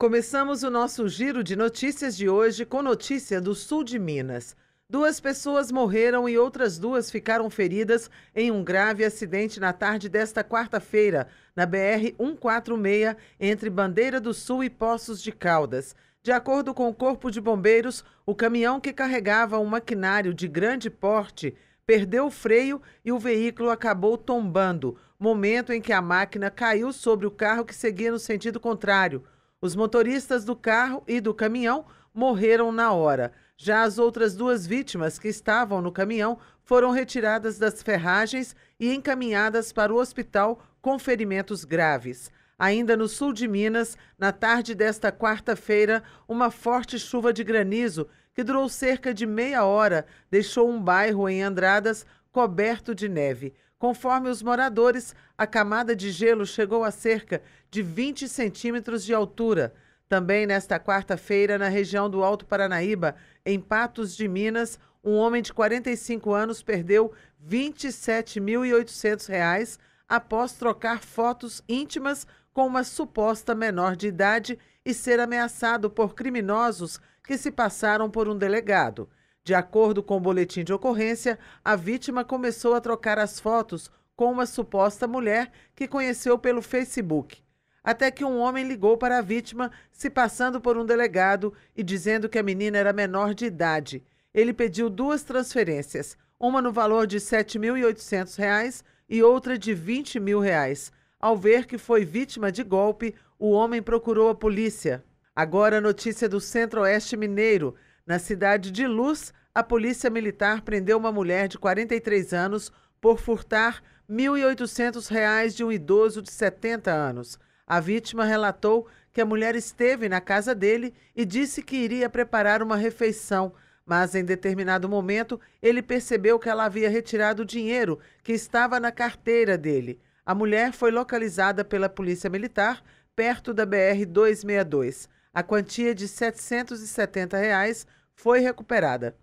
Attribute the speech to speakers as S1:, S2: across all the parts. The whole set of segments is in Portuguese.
S1: Começamos o nosso giro de notícias de hoje com notícia do sul de Minas. Duas pessoas morreram e outras duas ficaram feridas em um grave acidente na tarde desta quarta-feira, na BR 146, entre Bandeira do Sul e Poços de Caldas. De acordo com o Corpo de Bombeiros, o caminhão que carregava um maquinário de grande porte perdeu o freio e o veículo acabou tombando, momento em que a máquina caiu sobre o carro que seguia no sentido contrário. Os motoristas do carro e do caminhão morreram na hora. Já as outras duas vítimas que estavam no caminhão foram retiradas das ferragens e encaminhadas para o hospital com ferimentos graves. Ainda no sul de Minas, na tarde desta quarta-feira, uma forte chuva de granizo, que durou cerca de meia hora, deixou um bairro em Andradas coberto de neve. Conforme os moradores, a camada de gelo chegou a cerca de 20 centímetros de altura. Também nesta quarta-feira, na região do Alto Paranaíba, em Patos de Minas, um homem de 45 anos perdeu R$ 27.800 após trocar fotos íntimas com uma suposta menor de idade e ser ameaçado por criminosos que se passaram por um delegado. De acordo com o boletim de ocorrência, a vítima começou a trocar as fotos com uma suposta mulher que conheceu pelo Facebook. Até que um homem ligou para a vítima, se passando por um delegado e dizendo que a menina era menor de idade. Ele pediu duas transferências, uma no valor de R$ 7.800 e outra de R$ 20 mil. Reais. Ao ver que foi vítima de golpe, o homem procurou a polícia. Agora, notícia do Centro-Oeste Mineiro. Na cidade de Luz, a polícia militar prendeu uma mulher de 43 anos por furtar R$ 1.800 de um idoso de 70 anos. A vítima relatou que a mulher esteve na casa dele e disse que iria preparar uma refeição, mas em determinado momento ele percebeu que ela havia retirado o dinheiro que estava na carteira dele. A mulher foi localizada pela Polícia Militar perto da BR 262. A quantia de R$ 770 reais foi recuperada.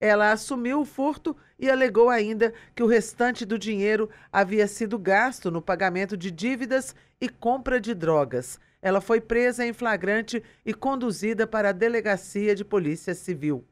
S1: Ela assumiu o furto e alegou ainda que o restante do dinheiro havia sido gasto no pagamento de dívidas e compra de drogas. Ela foi presa em flagrante e conduzida para a delegacia de polícia civil.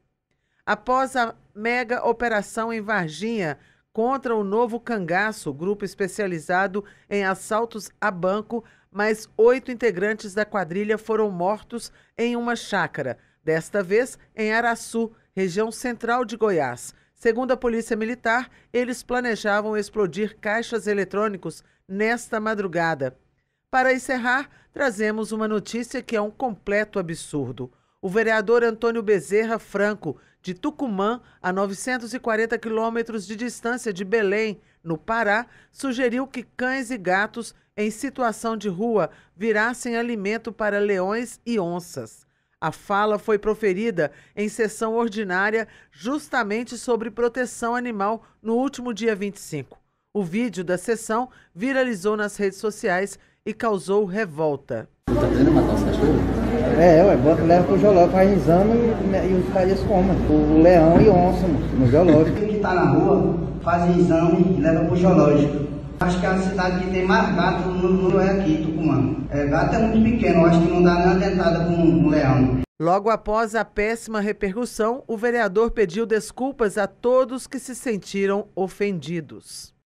S1: Após a mega operação em Varginha contra o novo cangaço, grupo especializado em assaltos a banco, mais oito integrantes da quadrilha foram mortos em uma chácara desta vez em Araçu, região central de Goiás. Segundo a Polícia Militar, eles planejavam explodir caixas eletrônicos nesta madrugada. Para encerrar, trazemos uma notícia que é um completo absurdo. O vereador Antônio Bezerra Franco, de Tucumã, a 940 quilômetros de distância de Belém, no Pará, sugeriu que cães e gatos em situação de rua virassem alimento para leões e onças. A fala foi proferida em sessão ordinária justamente sobre proteção animal no último dia 25. O vídeo da sessão viralizou nas redes sociais e causou revolta. Está tendo matar os cachorros? É, ué, bota, leva pro geológico, faz exame e, né, e os caras comem. O leão e onça no geológico. Quem que tá na rua, faz exame e leva pro geológico acho que é a cidade que tem mais gato no mundo é aqui, Tucumã. É, gato é muito pequeno, acho que não dá nem uma dentada com um leão. Logo após a péssima repercussão, o vereador pediu desculpas a todos que se sentiram ofendidos.